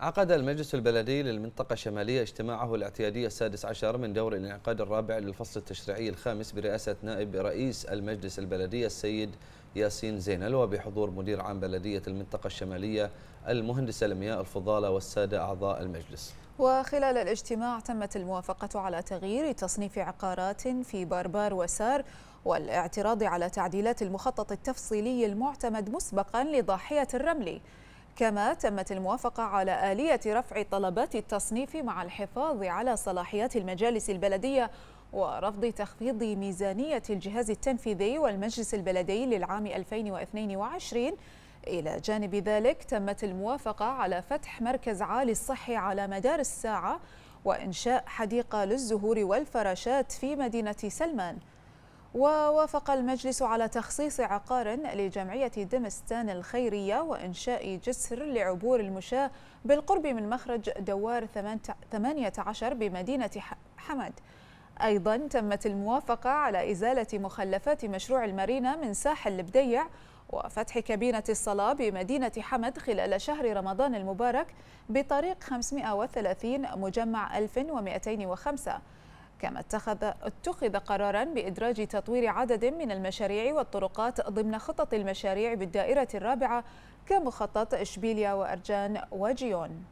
عقد المجلس البلدي للمنطقة الشمالية اجتماعه الاعتيادي السادس عشر من دور الانعقاد الرابع للفصل التشريعي الخامس برئاسة نائب رئيس المجلس البلدي السيد ياسين زينل وبحضور مدير عام بلدية المنطقة الشمالية المهندسة لمياء الفضالة والسادة أعضاء المجلس وخلال الاجتماع تمت الموافقة على تغيير تصنيف عقارات في باربار وسار والاعتراض على تعديلات المخطط التفصيلي المعتمد مسبقا لضاحية الرملي كما تمت الموافقة على آلية رفع طلبات التصنيف مع الحفاظ على صلاحيات المجالس البلدية ورفض تخفيض ميزانية الجهاز التنفيذي والمجلس البلدي للعام 2022 إلى جانب ذلك تمت الموافقة على فتح مركز عالي الصحي على مدار الساعة وإنشاء حديقة للزهور والفراشات في مدينة سلمان ووافق المجلس على تخصيص عقار لجمعية دمستان الخيرية وإنشاء جسر لعبور المشاة بالقرب من مخرج دوار 18 بمدينة حمد أيضا تمت الموافقة على إزالة مخلفات مشروع المارينا من ساحل البديع وفتح كابينة الصلاة بمدينة حمد خلال شهر رمضان المبارك بطريق 530 مجمع 1205 كما اتخذ اتخذ قرارا بإدراج تطوير عدد من المشاريع والطرقات ضمن خطط المشاريع بالدائرة الرابعة كمخطط إشبيليا وأرجان وجيون